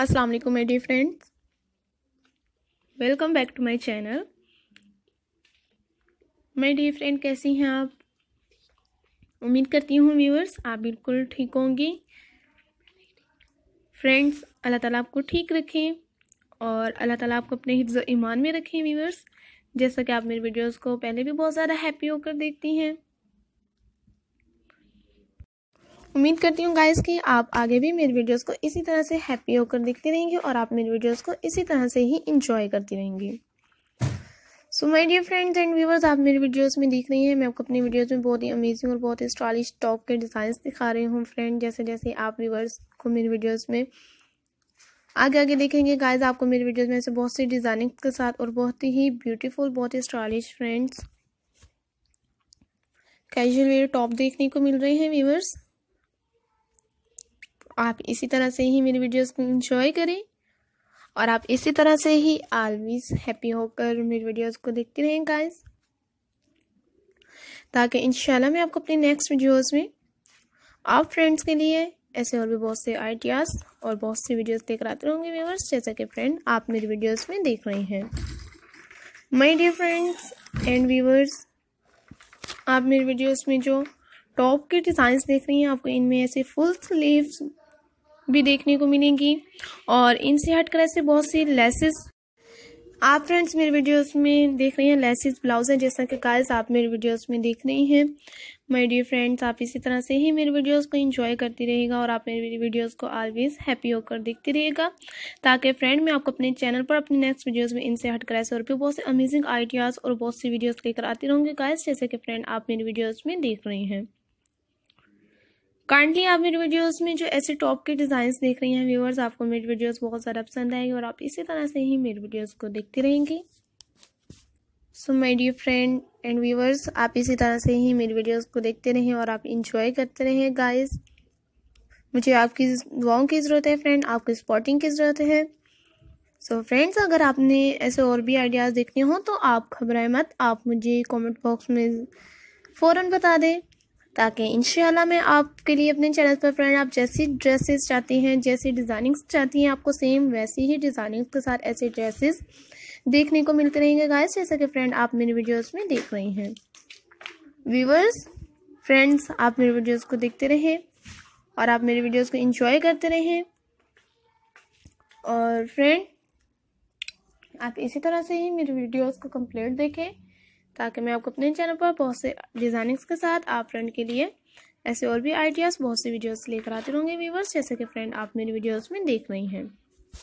अस्सलाम वालेकुम my friends welcome back to my channel मेरे डी फ्रेंड कैसी हैं आप उम्मीद करती हूँ व्यूअर्स आप बिल्कुल ठीक होंगी फ्रेंड्स अल्लाह ताला आपको ठीक रखें और अल्लाह ताला आपको अपने हिफ्ज़ ईमान में रखें व्यूअर्स जैसा कि आप मेरे वीडियोस को पहले भी बहुत ज़्यादा हैप्पी होकर देखती हैं उम्मीद करती हूँ गाइस कि आप आगे भी मेरी वीडियोस को इसी तरह से हैप्पी होकर देखती रहेंगी और आप मेरी वीडियोस को इसी तरह से ही इंजॉय करती रहेंगी so my dear friends and viewers आप मेरी वीडियोस में देख रही हैं मैं आपको अपनी वीडियोस में बहुत ही अमेजिंग और बहुत ही स्टॉलिश टॉप के डिज़ाइन दिखा रही हूँ फ्रेंड जैसे जैसे आप व्यूवर्स को मेरी वीडियोज़ में आगे आगे देखेंगे गाइज आपको मेरी वीडियोज़ में ऐसे बहुत सी डिज़ाइनिंग के साथ और बहुत ही ब्यूटीफुल बहुत ही stylish friends casual wear top देखने को मिल रहे हैं व्यूवर्स आप इसी तरह से ही मेरी वीडियोस को इन्जॉय करें और आप इसी तरह से ही आलवेज हैप्पी होकर मेरी वीडियोस को देखते रहें गाइस ताकि इंशाल्लाह मैं आपको अपने नेक्स्ट वीडियोस में आप फ्रेंड्स के लिए ऐसे और भी बहुत से आइडियाज़ और बहुत सी वीडियोस देख रहा रहूँगी व्यूवर्स जैसा कि फ्रेंड आप मेरी वीडियोज़ में देख रहे हैं my dear friends and viewers आप मेरे वीडियोस में जो टॉप के डिज़ाइंस देख रही हैं आपको इनमें ऐसे फुल स्लीव्स भी देखने को मिलेंगी और इनसे हटकर ऐसे बहुत सी लेसेस आप फ्रेंड्स मेरे वीडियोस में देख रहे हैं लेसिस ब्लाउज है जैसा कि गाइस आप मेरे वीडियोस में देख रही हैं माय डियर फ्रेंड्स आप इसी तरह से ही मेरे वीडियोस को एंजॉय करती रहेगा और आप मेरे वीडियोस को ऑलवेज हैप्पी होकर देखती रहेगा ताकि फ्रेंड मैं आपको अपने चैनल पर अपने नेक्स्ट वीडियोज़ में इनसे हट कर ऐसे और भी बहुत से अमेजिंग आइडियाज़ और बहुत सी वीडियोज़ लेकर आती रहूँगी गाइज जैसे कि फ्रेंड आप मेरे वीडियोज़ में देख रहे हैं काइंडली आप मेरी वीडियोस में जो ऐसे टॉप के डिज़ाइंस देख रही हैं व्यूअर्स आपको मेरी वीडियोस बहुत ज़्यादा पसंद आएगी और आप इसी तरह से ही मेरी वीडियोस को देखती रहेंगी so my dear friend and viewers आप इसी तरह से ही मेरी वीडियोस को देखते रहें और आप इंजॉय करते रहें गाइज मुझे आपकी दुआओं की ज़रूरत है फ्रेंड आपकी स्पॉटिंग की ज़रूरत है सो so फ्रेंड्स अगर आपने ऐसे और भी आइडियाज़ देखने हों तो आप घबराए मत आप मुझे कॉमेंट बॉक्स में फ़ौरन बता दें ताकि इन मैं आपके लिए अपने चैनल पर फ्रेंड आप जैसी ड्रेसेस चाहती हैं जैसी डिज़ाइनिंग्स चाहती हैं आपको सेम वैसी ही डिज़ाइनिंग्स के साथ ऐसे ड्रेसेस देखने को मिलते रहेंगे गाइस जैसा कि फ्रेंड आप मेरी वीडियोस में देख रही हैं व्यूवर्स फ्रेंड्स आप मेरी वीडियोस को देखते रहें और आप मेरी वीडियोस को इंजॉय करते रहें और फ्रेंड आप इसी तरह से ही मेरी वीडियोस को कंप्लीट देखें ताकि मैं आपको अपने चैनल पर बहुत से डिज़ाइनिंग्स के साथ आप फ्रेंड के लिए ऐसे और भी आइडियाज़ बहुत से वीडियोस लेकर आते रहूँगी व्यूवर्स जैसे कि फ्रेंड आप मेरी वीडियोस में देख रही हैं